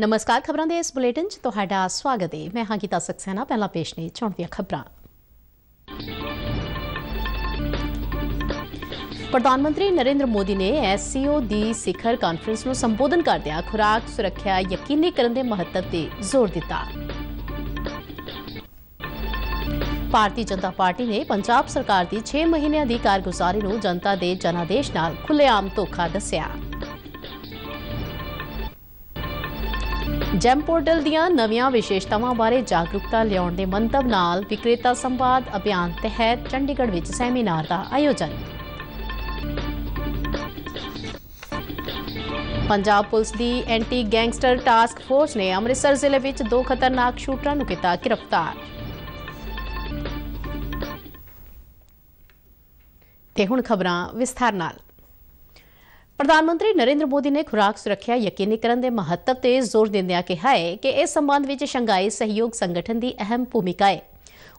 ਨਮਸਕਾਰ ਖਬਰਾਂ ਦੇ ਇਸ ਬੁਲੇਟਿਨ 'ਚ ਤੁਹਾਡਾ ਸਵਾਗਤ ਹੈ ਮੈਂ ਹਾਂ ਕੀਤਾ ਸਕਸੈਨਾ ਪਹਿਲਾਂ ਪੇਸ਼ ਨੇ ਚੌਂਟੀਆਂ ਖਬਰਾਂ ਪ੍ਰਧਾਨ ਮੰਤਰੀ ਨਰਿੰਦਰ ਮੋਦੀ ਨੇ ਐਸਸੀਓ ਦੀ ਸਿਖਰ ਕਾਨਫਰੰਸ ਨੂੰ ਸੰਬੋਧਨ ਕਰਦਿਆਂ ਖੁਰਾਕ ਸੁਰੱਖਿਆ ਯਕੀਨੀ ਕਰਨ ਦੇ ਮਹੱਤਵ ਤੇ ਜ਼ੋਰ ਦਿੱਤਾ। ਭਾਰਤੀ ਜਨਤਾ ਪਾਰਟੀ ਨੇ ਪੰਜਾਬ ਸਰਕਾਰ ਦੀ 6 ਮਹੀਨਿਆਂ ਦੀ ਕਾਰਗੁਜ਼ਾਰੀ ਨੂੰ ਜਨਤਾ ਦੇ ਜਨਾਦੇਸ਼ ਨਾਲ ਖੁੱਲੇਆਮ ਧੋਖਾ ਦੱਸਿਆ। ਜੈਮ ਪੋਰਟਲ ਦੀਆਂ ਨਵੀਆਂ ਵਿਸ਼ੇਸ਼ਤਾਵਾਂ ਬਾਰੇ ਜਾਗਰੂਕਤਾ ਲਿਆਉਣ ਦੇ ਮੰਤਵ ਨਾਲ ਵਿਕਰੇਤਾ ਸੰਵਾਦ ਅਭਿਆਨ ਤਹਿਤ ਚੰਡੀਗੜ੍ਹ ਵਿੱਚ ਸੈਮੀਨਾਰ ਦਾ ਆਯੋਜਨ ਪੰਜਾਬ ਪੁਲਿਸ ਦੀ ਐਂਟੀ ਗੈਂਗਸਟਰ ਟਾਸਕ ਫੋਰਸ ਨੇ ਅੰਮ੍ਰਿਤਸਰ ਜ਼ਿਲ੍ਹੇ ਵਿੱਚ ਦੋ ਖਤਰਨਾਕ ਸ਼ੂਟਰਾਂ ਨੂੰ ਕੀਤਾ ਗ੍ਰਿਫਤਾਰ ਤੇ ਹੁਣ ਖਬਰਾਂ ਵਿਸਥਾਰ ਨਾਲ ਪ੍ਰਧਾਨ ਮੰਤਰੀ ਨਰਿੰਦਰ ਮੋਦੀ ਨੇ ਖੁਰਾਕ ਸੁਰੱਖਿਆ ਯਕੀਨੀ ਕਰਨ ਦੇ ਮਹੱਤਵ ਤੇ ਜ਼ੋਰ ਦਿੰਦਿਆਂ ਕਿਹਾ ਹੈ ਕਿ ਇਸ ਸੰਬੰਧ ਵਿੱਚ ਸ਼ੰਘਾਈ ਸਹਿਯੋਗ ਸੰਗਠਨ ਦੀ ਅਹਿਮ ਭੂਮਿਕਾ ਹੈ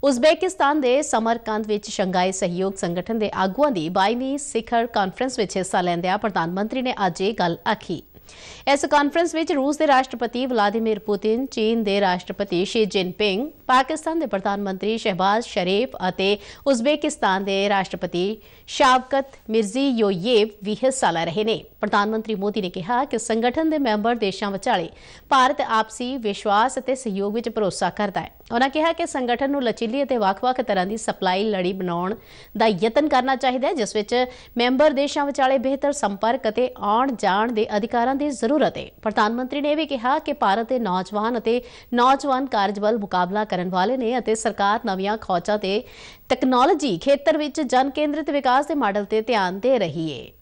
ਉਜ਼ਬੇਕਿਸਤਾਨ ਦੇ ਸਮਰਕੰਦ ਵਿੱਚ ਸ਼ੰਘਾਈ ਸਹਿਯੋਗ ਸੰਗਠਨ ਦੇ ਆਗੂਆਂ ਦੀ 22ਵੀਂ ਸਿਖਰ ਕਾਨਫਰੰਸ ਵਿੱਚ ਹਿੱਸਾ ਲੈਂਦਿਆਂ ਪ੍ਰਧਾਨ ਮੰਤਰੀ ਨੇ ਅੱਜ ਇਹ ਗੱਲ ਆਖੀ ਇਸ ਕਾਨਫਰੰਸ ਵਿੱਚ ਰੂਸ ਦੇ ਰਾਸ਼ਟਰਪਤੀ ਵਲਾਦੀਮੀਰ ਪੁਤਿਨ ਚੀਨ ਦੇ ਰਾਸ਼ਟਰਪਤੀ ਸ਼ੀ ਜਿਨਪਿੰਗ ਪਾਕਿਸਤਾਨ ਦੇ ਪ੍ਰਧਾਨ ਮੰਤਰੀ ਸ਼ਹਿਬਾਜ਼ ਸ਼ਰੀਫ ਅਤੇ ਉਜ਼ਬੇਕਿਸਤਾਨ ਦੇ ਰਾਸ਼ਟਰਪਤੀ ਸ਼ਾਵਕਤ ਮਿਰਜ਼ੀ ਯੋਯੇਵ ਵੀ ਹਿੱਸਾ ਲੈ ਰਹੇ ਨੇ ਪ੍ਰਧਾਨ ਮੰਤਰੀ ਮੋਦੀ ਨੇ ਕਿਹਾ ਕਿ ਸੰਗਠਨ ਦੇ ਮੈਂਬਰ ਦੇਸ਼ਾਂ ਵਿਚਾਲੇ ਭਾਰਤ ਆਪਸੀ ਵਿਸ਼ਵਾਸ ਅਤੇ ਸਹਿਯੋਗ ਵਿੱਚ ਭਰੋਸਾ ਕਰਦਾ ਹੈ ਉਹਨਾਂ ਕਿਹਾ ਕਿ ਸੰਗਠਨ ਨੂੰ ਲਚੀਲੀ ਅਤੇ ਵੱਖ-ਵੱਖ ਤਰ੍ਹਾਂ ਦੀ ਸਪਲਾਈ ਲੜੀ ਬਣਾਉਣ ਦਾ ਯਤਨ ਕਰਨਾ ਚਾਹੀਦਾ ਹੈ ਜਿਸ ਵਿੱਚ ਮੈਂਬਰ ਦੇਸ਼ਾਂ ਵਿਚਾਲੇ ਬਿਹਤਰ ਸੰਪਰਕ ਅਤੇ ਆਉਣ ਜਾਣ ਦੇ ਅਧਿਕਾਰਾਂ ਦੀ ਜ਼ਰੂਰਤ ਹੈ ਪ੍ਰਧਾਨ ਮੰਤਰੀ ਨੇ ਵੀ ਕਿਹਾ ਕਿ ਭਾਰਤ ਦੇ ਨੌਜਵਾਨ ਅਤੇ ਨੌਜਵਾਨ ਕਾਰਜਬਲ ਮੁਕਾਬਲਾ ਕਰ करने वाले ने सरकार नवी खोजा ਖੋਜਾਂ तकनोलॉजी खेत्र जन केंद्रित विकास के माडल से ध्यान दे रही है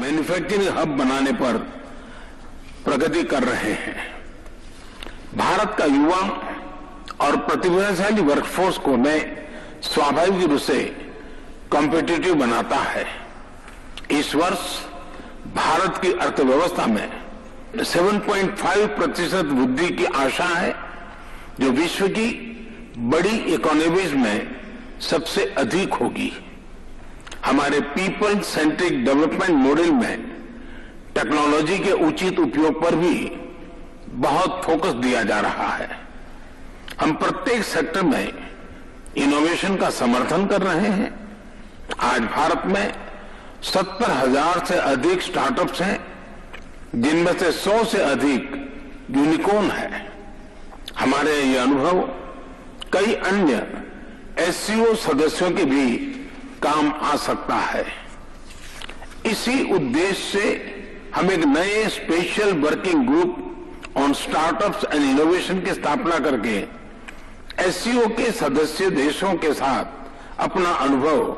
मैन्युफैक्चरिंग हब बनाने पर प्रगति कर रहे हैं भारत का युवा और प्रतिभाशाली वर्कफोर्स को मैं स्वाभाविक रूप से कॉम्पिटेटिव बनाता है इस वर्ष भारत की अर्थव्यवस्था में 7.5 प्रतिशत वृद्धि की आशा है जो विश्व की बड़ी इकोनॉमीज में सबसे अधिक होगी हमारे पीपल सेंट्रिक डेवलपमेंट मॉडल में टेक्नोलॉजी के उचित उपयोग पर भी बहुत फोकस दिया जा रहा है हम प्रत्येक सेक्टर में इनोवेशन का समर्थन कर रहे हैं आज भारत में सत्तर हजार से अधिक स्टार्टअप्स हैं जिनमें से सौ से अधिक यूनिकॉर्न है हमारे ये अनुभव कई अन्य एससीओ सदस्यों के भी काम आ सकता है इसी उद्देश्य से हम एक नए special working group on startups and innovation की स्थापना करके एससीओ के सदस्य देशों के साथ अपना अनुभव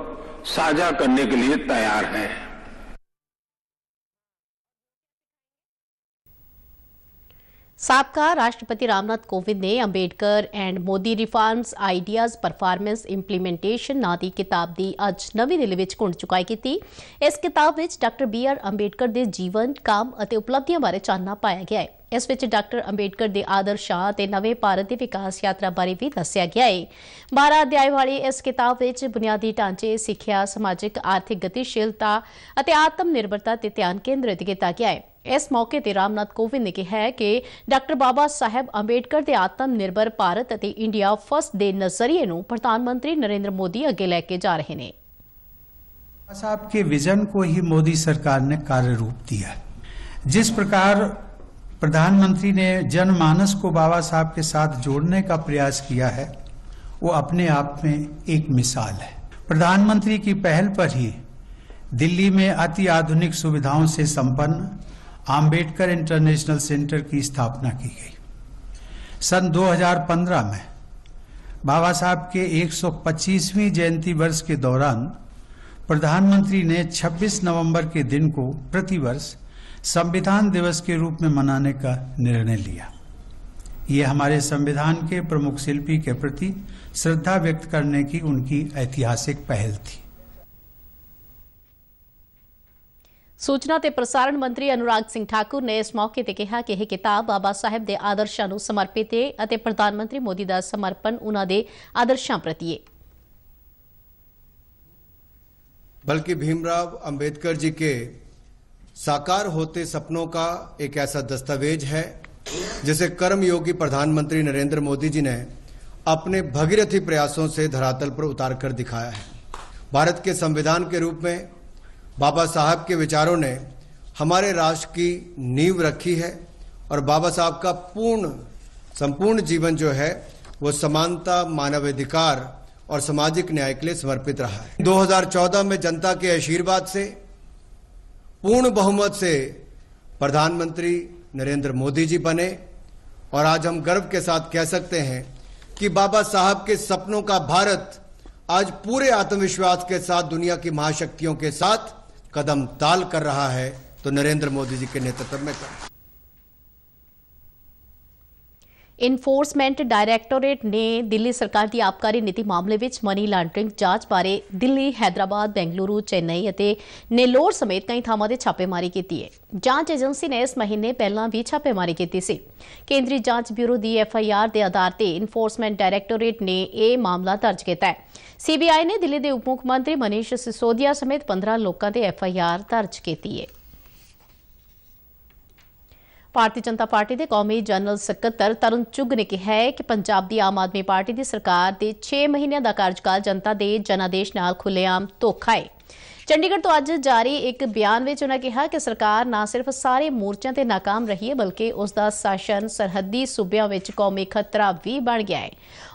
साझा करने के लिए तैयार हैं ਸਾਬਕਾ ਰਾਸ਼ਟਰਪਤੀ ਰਾਮਨਾਥ ਕੋਵਿੰਦ ਨੇ Ambedkar and Modi reforms ideas performance implementation ਨਾਂ ਦੀ ਕਿਤਾਬ ਦੀ ਅੱਜ ਨਵੀਂ ਦਿੱਲੀ ਵਿੱਚ ਘੁੰਡ ਚੁਕਾਈ ਕੀਤੀ ਇਸ ਕਿਤਾਬ ਵਿੱਚ ਡਾਕਟਰ ਬੀ ਆਰ ਅੰਬੇਡਕਰ ਦੇ ਜੀਵਨ ਕੰਮ ਅਤੇ ਉਪਲਬਧੀਆਂ ਬਾਰੇ ਚਾਨਣਾ ਪਾਇਆ ਗਿਆ ਹੈ ਇਸ ਵਿੱਚ ਡਾਕਟਰ ਅੰਬੇਡਕਰ ਦੇ ਆਦਰਸ਼ਾਂ ਤੇ ਨਵੇਂ ਭਾਰਤ ਦੀ ਵਿਕਾਸ ਯਾਤਰਾ ਬਾਰੇ ਵੀ ਦੱਸਿਆ ਗਿਆ ਹੈ 12 ਅਧਿਆਇ ਵਾਲੀ ਇਸ ਕਿਤਾਬ ਵਿੱਚ ਬੁਨਿਆਦੀ ਢਾਂਚੇ, ਸਿੱਖਿਆ, ਸਮਾਜਿਕ ਆਰਥਿਕ ਗਤੀਸ਼ੀਲਤਾ ਅਤੇ ਆਤਮ ਨਿਰਭਰਤਾ ਤੇ ਧਿਆਨ ਕੇਂਦਰਿਤ ਕੀਤਾ ਗਿਆ ਹੈ इस मौके ਤੇ रामनाथ कोविंद ने कहा है ਡਾਕਟਰ डॉक्टर बाबा ਅੰਬੇਡਕਰ ਦੇ आत्म निर्भर भारत ਅਤੇ ਇੰਡੀਆ ਫਸਟ ਦੇ ਨਜ਼ਰੀਏ ਨੂੰ ਪ੍ਰਧਾਨ ਮੰਤਰੀ ਨਰਿੰਦਰ ਮੋਦੀ ਅੱਗੇ ਲੈ ਕੇ साहब के विजन को ही मोदी सरकार ने कार्य रूप दिया जिस प्रकार प्रधानमंत्री ने जनमानस को बाबा साहब के साथ जोड़ने का प्रयास किया है वो अपने आप में एक मिसाल है प्रधानमंत्री की पहल पर ही दिल्ली में अति आधुनिक सुविधाओं से संपन्न आम्बेडकर इंटरनेशनल सेंटर की स्थापना की गई सन 2015 में बाबा साहब के 125वीं जयंती वर्ष के दौरान प्रधानमंत्री ने 26 नवंबर के दिन को प्रतिवर्ष संविधान दिवस के रूप में मनाने का निर्णय लिया ये हमारे संविधान के प्रमुख शिल्पी के प्रति श्रद्धा व्यक्त करने की उनकी ऐतिहासिक पहल थी सूचना ते प्रसारण मंत्री अनुराग सिंह ठाकुर ने इस मौके ते कहा कि यह किताब बाबा साहब के आदर्शों समर्पित है प्रधानमंत्री मोदी का समर्पण उन्होंने आदर्शों प्रति बल्कि भीमराव अंबेडकर जी के साकार होते सपनों का एक ऐसा दस्तावेज है जिसे कर्मयोगी प्रधानमंत्री नरेंद्र मोदी जी ने अपने भगीरथी प्रयासों से धरातल पर उतार कर दिखाया है भारत के संविधान के रूप में बाबा साहब के विचारों ने हमारे राष्ट्र की नींव रखी है और बाबा साहब का पूर्ण संपूर्ण जीवन जो है वो समानता मानवाधिकार और सामाजिक न्याय के लिए समर्पित रहा है 2014 में जनता के आशीर्वाद से पूर्ण बहुमत से प्रधानमंत्री नरेंद्र मोदी जी बने और आज हम गर्व के साथ कह सकते हैं कि बाबा साहब के सपनों का भारत आज पूरे आत्मविश्वास के साथ दुनिया की महाशक्तियों के साथ कदम ताल कर रहा है तो नरेंद्र मोदी जी के नेतृत्व में करें ਇਨਫੋਰਸਮੈਂਟ ਡਾਇਰੈਕਟੋਰੇਟ ਨੇ ਦਿੱਲੀ ਸਰਕਾਰ ਦੀ ਆਪਕਾਰੀ ਨੀਤੀ ਮਾਮਲੇ ਵਿੱਚ ਮਨੀ ਲਾਂਡਰਿੰਗ ਜਾਂਚ ਬਾਰੇ ਦਿੱਲੀ, ਹైదరాబాద్, ਬੈਂਗਲੁਰੂ, ਚੇਨਈ ਅਤੇ ਨੇਲੋਰ ਸਮੇਤ ਕਈ ਥਾਵਾਂ ਤੇ ਛਾਪੇਮਾਰੀ ਕੀਤੀ ਹੈ। ਜਾਂਚ ਏਜੰਸੀ ਨੇ ਇਸ ਮਹੀਨੇ ਪਹਿਲਾਂ ਵੀ ਛਾਪੇਮਾਰੀ ਕੀਤੀ ਸੀ। ਕੇਂਦਰੀ ਜਾਂਚ ਬਿਊਰੋ ਦੀ ਐਫਆਈਆਰ ਦੇ ਆਧਾਰ ਤੇ ਇਨਫੋਰਸਮੈਂਟ ਡਾਇਰੈਕਟੋਰੇਟ ਨੇ ਇਹ ਮਾਮਲਾ ਦਰਜ ਕੀਤਾ ਹੈ। ਸੀਬੀਆਈ ਨੇ ਦਿੱਲੀ ਦੇ ਉਪ ਮੁੱਖ ਮੰਤਰੀ ਮਨੀਸ਼ ਸਿਸੋਦੀਆ ਸਮੇਤ 15 ਲੋਕਾਂ ਤੇ ਐਫਆਈਆਰ ਦਰਜ ਕੀਤੀ ਹੈ। ਭਾਰਤੀ ਜਨਤਾ ਪਾਰਟੀ ਦੇ ਕੌਮੀ ਜਨਰਲ ਸਕੱਤਰ ਤਰਨ ਚੁੱਗ ਨੇ ਕਿਹਾ ਹੈ ਕਿ ਪੰਜਾਬ ਦੀ ਆਮ ਆਦਮੀ ਪਾਰਟੀ ਦੀ ਸਰਕਾਰ ਦੇ 6 ਮਹੀਨਿਆਂ ਦਾ ਕਾਰਜਕਾਲ ਜਨਤਾ ਦੇ ਜਨਾਦੇਸ਼ ਨਾਲ ਖੁੱਲੇਆਮ ਧੋਖਾ ਹੈ ਚੰਡੀਗੜ੍ਹ ਤੋਂ ਅੱਜ ਜਾਰੀ ਇੱਕ ਬਿਆਨ ਵਿੱਚ ਉਹਨਾਂ ਕਿਹਾ ਕਿ ਸਰਕਾਰ ਨਾ ਸਿਰਫ ਸਾਰੇ ਮੋਰਚਿਆਂ ਤੇ ਨਾਕਾਮ ਰਹੀ ਹੈ ਬਲਕਿ ਉਸ ਦਾ ਸ਼ਾਸਨ ਸਰਹੱਦੀ ਸੂਬਿਆਂ ਵਿੱਚ ਕੌਮੀ ਖਤਰਾ ਵੀ ਬਣ ਗਿਆ ਹੈ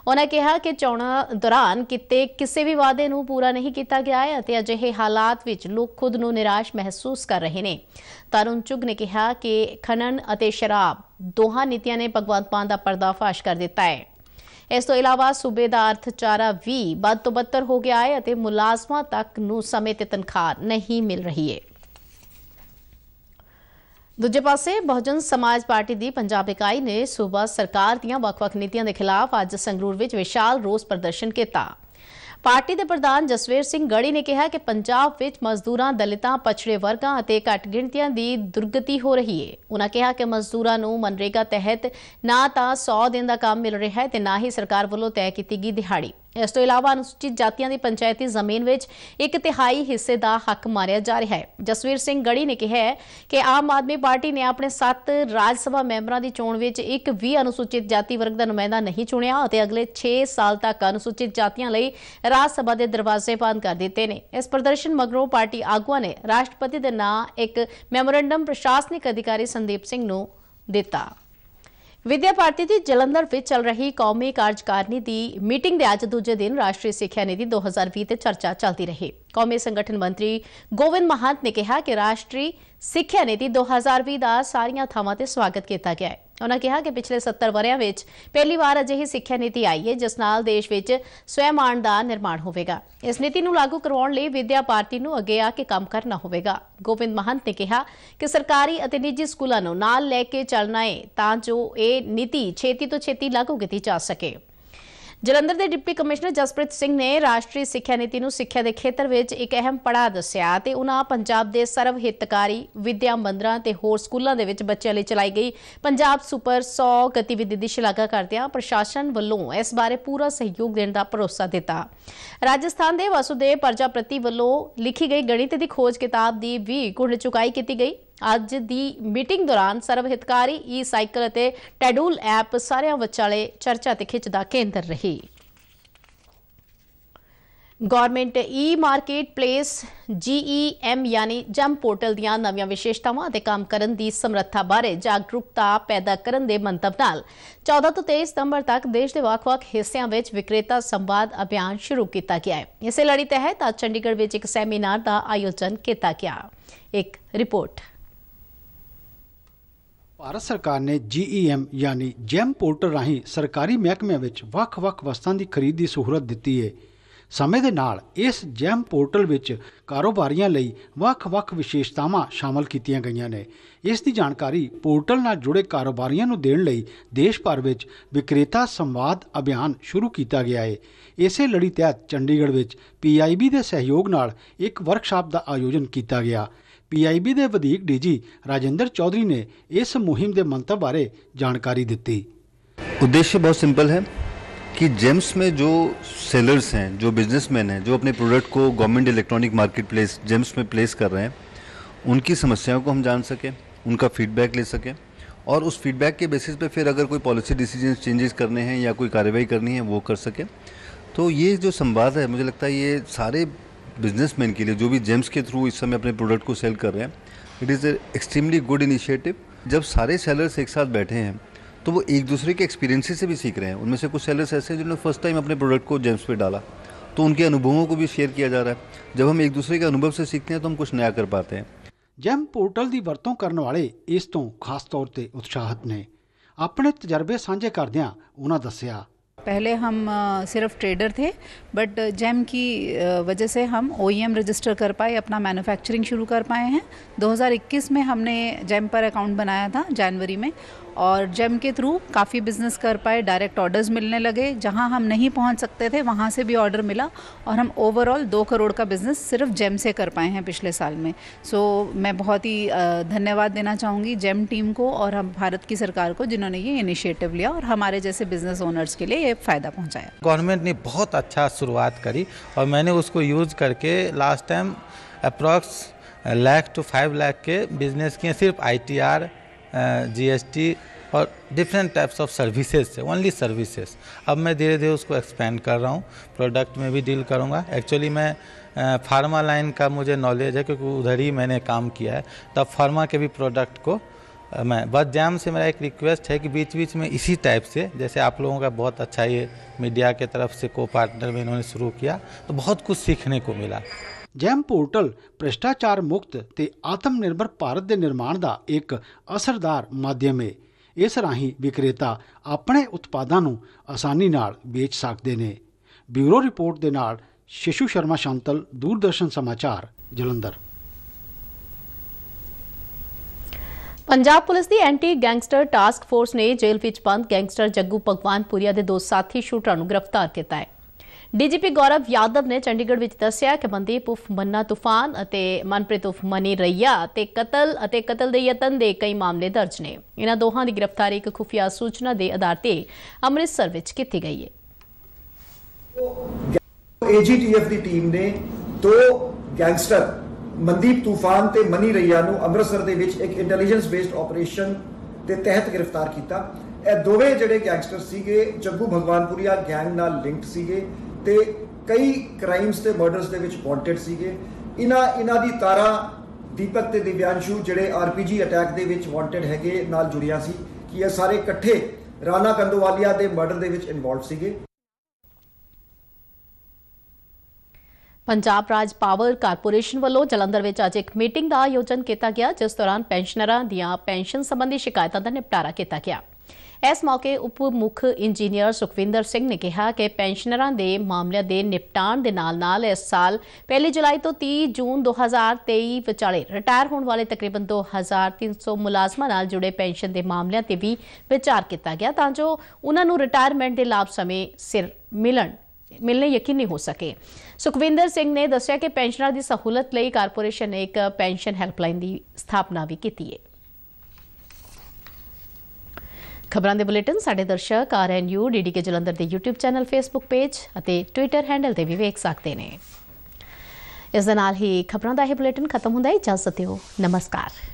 ਉਹਨਾਂ ਕਿਹਾ ਕਿ ਚੋਣਾਂ ਦੌਰਾਨ ਕਿਤੇ ਕਿਸੇ ਵੀ ਵਾਅਦੇ ਨੂੰ ਪੂਰਾ ਨਹੀਂ ਕੀਤਾ ਗਿਆ ਹੈ ਅਤੇ ਅਜਿਹੇ ਹਾਲਾਤ ਵਿੱਚ ਲੋਕ ਖੁਦ ਨੂੰ ਨਿਰਾਸ਼ ਮਹਿਸੂਸ ਕਰ ਰਹੇ ਨੇ ਤਰੁਣ ਚੁਗ ਨੇ ਕਿਹਾ ਕਿ ਖਨਨ ਅਤੇ ਸ਼ਰਾਬ ਦੋਹਾਂ ਨੀਤੀਆਂ ਨੇ ਭਗਵਾਨ ਪਾਨ ਦਾ ਪਰਦਾਫਾਸ਼ ਕਰ ਦਿੱਤਾ ਹੈ ਇਸ ਤੋਂ ਇਲਾਵਾ ਸੂਬੇ ਦਾ ਅਰਥਚਾਰਾ ਵੀ ਵੱਧ ਤੋਂ ਬਦਤਰ ਹੋ ਗਿਆ ਹੈ ਅਤੇ ਮੁਲਾਜ਼ਮਾਂ ਤੱਕ ਨੂੰ ਸਮੇਂ ਤੇ ਤਨਖਾਹ ਨਹੀਂ ਮਿਲ ਰਹੀ ਹੈ ਦੂਜੇ ਪਾਸੇ ਬਹੁਜਨ ਸਮਾਜ ਪਾਰਟੀ ਦੀ ਪੰਜਾਬ ਇਕਾਈ ਨੇ ਸੂਬਾ ਸਰਕਾਰ ਦੀਆਂ ਵੱਖ-ਵੱਖ ਨੀਤੀਆਂ ਦੇ ਖਿਲਾਫ ਅੱਜ ਸੰਗਰੂਰ ਵਿੱਚ ਵਿਸ਼ਾਲ ਰੋਸ ਪ੍ਰਦਰਸ਼ਨ ਕੀਤਾ ਪਾਰਟੀ ਦੇ ਪ੍ਰਧਾਨ ਜਸਵੇਰ ਸਿੰਘ ਗੜੀ ਨੇ ਕਿਹਾ ਕਿ ਪੰਜਾਬ ਵਿੱਚ ਮਜ਼ਦੂਰਾਂ ਦਲਿਤਾਂ ਪਛੜੇ ਵਰਗਾਂ ਅਤੇ ਘੱਟ ਗਿਣਤੀਆਂ ਦੀ ਦੁਰਗਤੀ ਹੋ ਰਹੀ ਹੈ ਉਹਨਾਂ ਕਿਹਾ ਕਿ ਮਜ਼ਦੂਰਾਂ ਨੂੰ ਮਨਰੇਗਾ ਤਹਿਤ ਨਾ ਤਾਂ 100 ਦਿਨ ਦਾ ਕੰਮ ਮਿਲ ਰਿਹਾ ਹੈ ਤੇ ਨਾ ਹੀ ਸਰਕਾਰ ਵੱਲੋਂ ਤੈਅ ਕੀਤੀ ਗਈ ਦਿਹਾੜੀ ਇਸ ਤੋਂ ਇਲਾਵਾ ਅਨੁਸੂਚਿਤ ਜਾਤੀਆਂ ਦੀ ਪੰਚਾਇਤੀ ਜ਼ਮੀਨ ਵਿੱਚ ਇੱਕ ਤਿਹਾਈ ਹਿੱਸੇ ਦਾ ਹੱਕ ਮਾਰਿਆ ਜਾ ਰਿਹਾ ਹੈ ਜਸਵੀਰ ਸਿੰਘ ਗੜੀ ਨੇ ਕਿਹਾ ਹੈ ਕਿ ਆਮ ਆਦਮੀ ਪਾਰਟੀ ਨੇ ਆਪਣੇ 7 ਰਾਜ ਸਭਾ ਮੈਂਬਰਾਂ ਦੀ ਚੋਣ ਵਿੱਚ ਇੱਕ ਵੀ ਅਨੁਸੂਚਿਤ ਜਾਤੀ ਵਰਗ ਦਾ ਨੁਮਾਇੰਦਾ ਨਹੀਂ ਚੁਣਿਆ ਅਤੇ ਅਗਲੇ 6 ਸਾਲ ਤੱਕ ਅਨੁਸੂਚਿਤ ਜਾਤੀਆਂ ਲਈ ਰਾਜ ਸਭਾ ਦੇ ਦਰਵਾਜ਼ੇ ਬੰਦ ਕਰ ਦਿੱਤੇ ਨੇ ਇਸ ਪ੍ਰਦਰਸ਼ਨ ਮਗਰੋਂ ਪਾਰਟੀ ਆਗੂਆਂ ਨੇ ਰਾਸ਼ਟਰਪਤੀ ਦੇ ਨਾਂ ਇੱਕ ਮੈਮੋਰੈਂਡਮ ਪ੍ਰਸ਼ਾਸਨਿਕ ਅਧਿਕਾਰੀ ਸੰਦੀਪ ਸਿੰਘ ਨੂੰ ਦਿੱਤਾ ਵਿਦਿਆ ਭਾਰਤੀ ਦੀ ਜਲੰਧਰ ਵਿੱਚ ਚੱਲ ਰਹੀ ਕੌਮੀ ਕਾਰਜਕਾਰਨੀ ਦੀ ਮੀਟਿੰਗ ਦੇ ਅੱਜ ਦੂਜੇ ਦਿਨ ਰਾਸ਼ਟਰੀ ਸਿੱਖਿਆ ਨੀਤੀ 2020 ਤੇ ਚਰਚਾ ਚੱਲਦੀ ਰਹੀ। ਕੌਮੀ ਸੰਗਠਨ ਮੰਤਰੀ ਗੋਵਿੰਦ ਮਹਾਂਤ ਨੇ ਕਿਹਾ ਕਿ ਰਾਸ਼ਟਰੀ ਸਿੱਖਿਆ ਨੀਤੀ 2020 ਦਾ ਸਾਰੀਆਂ ਥਾਵਾਂ ਤੇ ਸਵਾਗਤ ਕੀਤਾ ਗਿਆ ਹੈ। ਉਹਨਾਂ ਕਿਹਾ ਕਿ ਪਿਛਲੇ 70 ਵਰਿਆਂ ਵਿੱਚ ਪਹਿਲੀ ਵਾਰ ਅਜਿਹੀ ਸਿੱਖਿਆ ਨੀਤੀ ਆਈ ਹੈ ਜਿਸ ਨਾਲ ਦੇਸ਼ ਵਿੱਚ ਸਵੈਮਾਨ ਦਾ ਨਿਰਮਾਣ ਹੋਵੇਗਾ ਇਸ ਨੀਤੀ ਨੂੰ ਲਾਗੂ ਕਰਵਾਉਣ ਲਈ ਵਿਦਿਆ ਭਾਰਤੀ ਨੂੰ ਅੱਗੇ ਆ ਕੇ ਕੰਮ ਕਰਨਾ ਹੋਵੇਗਾ ਗੋਬਿੰਦ ਮਹੰਤ ਨੇ ਕਿਹਾ ਕਿ ਸਰਕਾਰੀ ਅਤੇ ਨਿੱਜੀ ਸਕੂਲਾਂ ਨੂੰ ਨਾਲ ਲੈ ਕੇ ਚੱਲਣਾ ਹੈ ਤਾਂ ਜੋ ਇਹ ਨੀਤੀ ਛੇਤੀ ਤੋਂ ਛੇਤੀ ਲਾਗੂ ਕੀਤੀ ਜਾ ਸਕੇ ਜਲੰਧਰ ਦੇ ਡਿਪਟੀ ਕਮਿਸ਼ਨਰ ਜਸਪ੍ਰੀਤ ਸਿੰਘ ਨੇ ਰਾਸ਼ਟਰੀ ਸਿੱਖਿਆ ਨੀਤੀ ਨੂੰ ਸਿੱਖਿਆ ਦੇ ਖੇਤਰ ਵਿੱਚ ਇੱਕ ਅਹਿਮ ਪੜਾਅ ਦੱਸਿਆ ਤੇ ਉਹਨਾਂ ਪੰਜਾਬ ਦੇ ਸਰਵ ਹਿੱਤਕਾਰੀ ਵਿਦਿਆ ਮੰਦਰਾਂ ਤੇ ਹੋਰ ਸਕੂਲਾਂ ਦੇ ਵਿੱਚ ਬੱਚਿਆਂ ਲਈ ਚਲਾਈ ਗਈ ਪੰਜਾਬ ਸੁਪਰ 100 ਗਤੀਵਿਧੀ ਦੀ ਸ਼ਲਾਘਾ ਕਰਦਿਆਂ ਪ੍ਰਸ਼ਾਸਨ ਵੱਲੋਂ ਇਸ ਬਾਰੇ ਪੂਰਾ ਸਹਿਯੋਗ ਦੇਣ ਦਾ ਭਰੋਸਾ ਦਿੱਤਾ ਰਾਜਸਥਾਨ ਦੇ ਵਸੂਦੇਵ ਪ੍ਰਜਾਪਤੀ ਵੱਲੋਂ ਲਿਖੀ ਗਈ ਗਣਿਤ ਦੀ ਖੋਜ ਕਿਤਾਬ ਦੀ ਵੀ ਗੁਣ ਚੁਕਾਈ ਕੀਤੀ ਗਈ ਅੱਜ ਦੀ ਮੀਟਿੰਗ ਦੌਰਾਨ ਸਰਵ ਹਿਤਕਾਰੀ ਈ ਸਾਈਕਲ ਅਤੇ ਟੈਡੂਲ ਐਪ ਸਾਰਿਆਂ ਵਿਚਾਲੇ ਚਰਚਾ ਤੇ ਖਿੱਚ ਦਾ ਕੇਂਦਰ ਰਹੀ government e marketplace GEM ਯਾਨੀ ਜੰਮ ਪੋਰਟਲ ਦੀਆਂ ਨਵੀਆਂ ਵਿਸ਼ੇਸ਼ਤਾਵਾਂ ਅਤੇ ਕੰਮ ਕਰਨ ਦੀ ਸਮਰੱਥਾ ਬਾਰੇ ਜਾਗਰੂਕਤਾ ਪੈਦਾ ਕਰਨ ਦੇ ਮੰਤਵ ਨਾਲ 14 ਤੋਂ 23 ਸਤੰਬਰ ਤੱਕ ਦੇਸ਼ ਦੇ ਵੱਖ-ਵੱਖ ਹਿੱਸਿਆਂ ਵਿੱਚ ਵਿਕਰੇਤਾ ਸੰਵਾਦ ਅਭਿਆਨ ਸ਼ੁਰੂ ਕੀਤਾ ਗਿਆ ਹੈ ਇਸੇ ਲੜੀ ਤਹਿਤ ਅੱਜ ਚੰਡੀਗੜ੍ਹ ਵਿੱਚ ਇੱਕ ਸੈਮੀਨਾਰ ਦਾ ਆਯੋਜਨ ਕੀਤਾ ਗਿਆ ਇੱਕ ਰਿਪੋਰਟ ਭਾਰਤ ਸਰਕਾਰ ਨੇ ਜੀਈਐਮ e ਯਾਨੀ ਜੈਮ ਪੋਰਟਲ ਰਾਹੀਂ ਸਰਕਾਰੀ ਮਹਿਕਮਿਆਂ ਵਿੱਚ ਵੱਖ-ਵੱਖ ਵਸਤਾਂ ਦੀ ਖਰੀਦ ਦੀ ਸਹੂਲਤ ਦਿੱਤੀ ਹੈ। ਸਮੇਂ ਦੇ ਨਾਲ ਇਸ ਜੈਮ ਪੋਰਟਲ ਵਿੱਚ ਕਾਰੋਬਾਰੀਆਂ ਲਈ ਵੱਖ-ਵੱਖ ਵਿਸ਼ੇਸ਼ਤਾਵਾਂ ਸ਼ਾਮਲ ਕੀਤੀਆਂ ਗਈਆਂ ਨੇ। ਇਸ ਦੀ ਜਾਣਕਾਰੀ ਪੋਰਟਲ ਨਾਲ ਜੁੜੇ ਕਾਰੋਬਾਰੀਆਂ ਨੂੰ ਦੇਣ ਲਈ ਦੇਸ਼ ਭਰ ਵਿੱਚ ਵਿਕਰੇਤਾ ਸੰਵਾਦ ਅਭਿਆਨ ਸ਼ੁਰੂ ਕੀਤਾ ਗਿਆ ਹੈ। ਇਸੇ ਲੜੀ ਤਹਿਤ ਚੰਡੀਗੜ੍ਹ ਵਿੱਚ ਪੀਆਈਬੀ ਦੇ ਸਹਿਯੋਗ ਨਾਲ ਇੱਕ ਵਰਕਸ਼ਾਪ ਦਾ ਆਯੋਜਨ ਕੀਤਾ ਗਿਆ। ਪੀਆਈਬੀ ਦੇ ਵਧੀਕ ਡੀਜੀ ਰਾਜਿੰਦਰ ਚੌਧਰੀ ਨੇ ਇਸ ਮੁਹਿੰਮ ਦੇ ਮੰਤਵ ਬਾਰੇ ਜਾਣਕਾਰੀ ਦਿੱਤੀ उद्देश्य बहुत सिंपल है कि जेम्स में जो सेलर्स हैं जो बिजनेसमैन हैं जो अपने प्रोडक्ट को government electronic marketplace gems में प्लेस कर रहे हैं उनकी समस्याओं को हम जान सकें उनका फीडबैक ले सकें और उस फीडबैक के बेसिस पे फिर अगर कोई पॉलिसी डिसीजन चेंजेस करने हैं या कोई कार्रवाई करनी है वो कर सकें तो ये जो संवाद है मुझे लगता है ये सारे बिजनेसमैन के लिए जो भी जेम्स के थ्रू इस समय अपने प्रोडक्ट को सेल कर रहे हैं it is a extremely good initiative जब सारे सेलर्स एक साथ बैठे हैं तो वो एक दूसरे के एक्सपीरियंसेस से भी सीख रहे हैं उनमें से कुछ सेलर्स ऐसे हैं जिन्होंने फर्स्ट टाइम अपने प्रोडक्ट को जेम्स पे डाला तो उनके अनुभवों को भी शेयर किया जा रहा है जब हम एक दूसरे के अनुभव से सीखते हैं तो हम कुछ नया कर पाते हैं ਜੈਮ ਪੋਰਟਲ ਦੀ ਵਰਤੋਂ ਕਰਨ ਵਾਲੇ ਇਸ तो खास तौर पर उत्साहित ने अपने तजर्बे ਸਾਂਝੇ करद उन्होंने दसिया पहले हम सिर्फ ट्रेडर थे बट जैम की वजह से हम ओ रजिस्टर e कर पाए अपना मैन्युफैक्चरिंग शुरू कर पाए हैं 2021 में हमने जैम पर अकाउंट बनाया था जनवरी में और जेम के थ्रू काफ़ी बिजनेस कर पाए डायरेक्ट ऑर्डर्स मिलने लगे जहां हम नहीं पहुंच सकते थे वहां से भी ऑर्डर मिला और हम ओवरऑल दो करोड़ का बिज़नेस सिर्फ जेम से कर पाए हैं पिछले साल में सो so, मैं बहुत ही धन्यवाद देना चाहूँगी जेम टीम को और हम भारत की सरकार को जिन्होंने ये इनिशिएटिव लिया और हमारे जैसे बिजनेस ओनर्स के लिए ये फ़ायदा पहुँचाया गवर्नमेंट ने बहुत अच्छा शुरुआत करी और मैंने उसको यूज़ करके last time approx lakh to five lakh के बिजनेस किए सिर्फ आई जीएसटी और डिफरेंट टाइप्स ऑफ सर्विसेज से ओनली सर्विसेज अब मैं धीरे धीरे उसको एक्सपेंड कर रहा हूँ प्रोडक्ट में भी डील करूँगा एक्चुअली मैं फार्मा लाइन का मुझे नॉलेज है क्योंकि उधर ही मैंने काम किया है तब तो फार्मा के भी प्रोडक्ट को मैं बस जैम से मेरा एक रिक्वेस्ट है कि बीच बीच में इसी टाइप से जैसे आप लोगों का बहुत अच्छा ये मीडिया के तरफ से को पार्टनर में इन्होंने शुरू किया तो बहुत कुछ सीखने को मिला ਜੈਮ ਪੋਰਟਲ ਭ੍ਰਿਸ਼ਟਾਚਾਰ ਮੁਕਤ ਤੇ ਆਤਮ ਨਿਰਭਰ ਭਾਰਤ ਦੇ ਨਿਰਮਾਣ ਦਾ ਇੱਕ ਅਸਰਦਾਰ ਮਾਧਿਅਮ ਹੈ ਇਸ ਰਾਹੀਂ ਵਿਕਰੇਤਾ ਆਪਣੇ ਉਤਪਾਦਾਂ ਨੂੰ ਆਸਾਨੀ ਨਾਲ ਵੇਚ ਸਕਦੇ ਨੇ ਬਿਊਰੋ ਰਿਪੋਰਟ ਦੇ ਨਾਲ ਸ਼ਿਸ਼ੂ ਸ਼ਰਮਾ ਸ਼ਾਂਤਲ ਦੂਰਦਰਸ਼ਨ ਸਮਾਚਾਰ ਜਲੰਧਰ ਪੰਜਾਬ ਪੁਲਿਸ ਦੀ ਐਂਟੀ ਗੈਂਗਸਟਰ ਟਾਸਕ ਫੋਰਸ ਨੇ ਜੇਲ੍ਹ ਵਿੱਚ ਬੰਦ ਗੈਂਗਸਟਰ ਜੱਗੂ ਭਗਵਾਨਪੁਰੀਆ ਦੇ ਦੋ ਸਾਥੀ ਸ਼ੂਟਰਾਂ ਨੂੰ ਗ੍ਰਿਫਤਾਰ ਕੀਤਾ ਹੈ ਡੀਜੀਪੀ ਗੌਰਵ ਯਾਦਵ ਨੇ ਚੰਡੀਗੜ੍ਹ ਵਿੱਚ ਦੱਸਿਆ ਕਿ ਮਨਦੀਪ ਉਫ ਮੰਨਾ ਤੂਫਾਨ ਅਤੇ ਮਨਪ੍ਰੀਤ ਉਫ ਮਨੀ ਰਈਆ ਤੇ ਕਤਲ ਅਤੇ ਕਤਲ ਦੇ ਯਤਨ ਦੇ ਕਈ ਮਾਮਲੇ ਦਰਜ ਨੇ ਇਹਨਾਂ ਦੋਹਾਂ ਦੀ ਗ੍ਰਿਫਤਾਰੀ ਇੱਕ ਖੁਫੀਆ ਸੂਚਨਾ ਦੇ ਆਧਾਰ ਤੇ ਅੰਮ੍ਰਿਤਸਰ ਵਿੱਚ ਕੀਤੀ ਗਈ ਹੈ ਏਜੀਟੀਐਫ ਦੀ ਟੀਮ ਨੇ ਦੋ ਗੈਂਗਸਟਰ ਮਨਦੀਪ ਤੂਫਾਨ ਤੇ ਮਨੀ ਰਈਆ ਨੂੰ ਅੰਮ੍ਰਿਤਸਰ ਦੇ ਵਿੱਚ ਇੱਕ ਇੰਟੈਲੀਜੈਂਸ ਬੇਸਡ ਆਪਰੇਸ਼ਨ ਦੇ ਤਹਿਤ ਗ੍ਰਿਫਤਾਰ ਕੀਤਾ ਇਹ ਦੋਵੇਂ ਜਿਹੜੇ ਗੈਂਗਸਟਰ ਸੀਗੇ ਜੱਗੂ ਭਗਵਾਨਪੁਰੀਆ ਗੈਂਗ ਨਾਲ ਲਿੰਕਡ ਸੀਗੇ ਤੇ ਕਈ ਕ੍ਰਾਈਮਸ ਤੇ ਮਰਡਰਸ ਦੇ ਵਿੱਚ ਵਾਂਟਡ ਸੀਗੇ ਇਹਨਾਂ ਇਹਨਾਂ ਦੀ ਤਾਰਾ ਦੀਪਕ ਤੇ ਦਿਵਿਆਂਸ਼ੂ ਜਿਹੜੇ ਆਰਪੀਜੀ ਅਟੈਕ ਦੇ ਵਿੱਚ ਵਾਂਟਡ ਹੈਗੇ ਨਾਲ ਜੁੜਿਆ ਸੀ ਕਿ ਇਹ ਸਾਰੇ ਇਕੱਠੇ ਰਾਣਾ ਕੰਦੋਵਾਲੀਆ ਦੇ ਮਰਡਰ ਦੇ ਵਿੱਚ ਇਨਵੋਲਵ ਸੀਗੇ ਪੰਜਾਬ ਰਾਜ ਪਾਵਰ ਕਾਰਪੋਰੇਸ਼ਨ ਵੱਲੋਂ ਜਲੰਧਰ ਵਿੱਚ ਅੱਜ ਇੱਕ ਮੀਟਿੰਗ ਦਾ ਆਯੋਜਨ ਕੀਤਾ ਗਿਆ ਜਿਸ ਦੌਰਾਨ ਪੈਨਸ਼ਨਰਾਂ ਦੀਆਂ ਪੈਨਸ਼ਨ ਸੰਬੰਧੀ ਸ਼ਿਕਾਇਤਾਂ ਦਾ ਨਿਪਟਾਰਾ ਕੀਤਾ ਗਿਆ ਇਸ ਮੌਕੇ ਉਪ ਮੁੱਖ ਇੰਜੀਨੀਅਰ ਸੁਖਵਿੰਦਰ ਸਿੰਘ ਨੇ ਕਿਹਾ ਕਿ ਪੈਨਸ਼ਨਰਾਂ ਦੇ ਮਾਮਲਿਆਂ ਦੇ ਨਿਪਟਾਨ ਦੇ ਨਾਲ-ਨਾਲ ਇਸ ਸਾਲ 1 ਜੁਲਾਈ ਤੋਂ 30 ਜੂਨ 2023 ਵਿਚਾਲੇ ਰਿਟਾਇਰ ਹੋਣ ਵਾਲੇ ਤਕਰੀਬਨ 2300 ਮੁਲਾਜ਼ਮਾਂ ਨਾਲ ਜੁੜੇ ਪੈਨਸ਼ਨ ਦੇ ਮਾਮਲਿਆਂ ਤੇ ਵੀ ਵਿਚਾਰ ਕੀਤਾ ਗਿਆ ਤਾਂ ਜੋ ਉਹਨਾਂ ਨੂੰ ਰਿਟਾਇਰਮੈਂਟ ਦੇ ਲਾਭ ਸਮੇਂ ਸਿਰ ਮਿਲਣ ਮਿਲਨੇ ਯਕੀਨੀ ਹੋ ਸਕੇ ਸੁਖਵਿੰਦਰ ਸਿੰਘ ਨੇ ਦੱਸਿਆ ਕਿ ਪੈਨਸ਼ਨਰਾਂ ਦੀ ਸਹੂਲਤ ਲਈ ਕਾਰਪੋਰੇਸ਼ਨ ਨੇ ਇੱਕ ਪੈਨਸ਼ਨ ਹੈਲਪਲਾਈਨ ਦੀ ਸਥਾਪਨਾ ਵੀ ਕੀਤੀ ਹੈ ਖਬਰਾਂ ਦੇ ਬੁਲੇਟਿਨ ਸਾਡੇ ਦਰਸ਼ਕ ਆਰਐਨਯੂ ਡੀਡੀਕੇ ਜਲੰਧਰ ਦੇ YouTube ਚੈਨਲ Facebook ਪੇਜ ਅਤੇ Twitter ਹੈਂਡਲ ਤੇ ਵੀ ਵੇਖ ਸਕਦੇ ਨੇ ਇਸ ਦੇ ਨਾਲ ਹੀ ਖਬਰਾਂ ਦਾ ਇਹ ਬੁਲੇਟਿਨ ਖਤਮ ਹੁੰਦਾ ਹੈ ਇਜਾਜ਼ਤ ਸਤਿਓ ਨਮਸਕਾਰ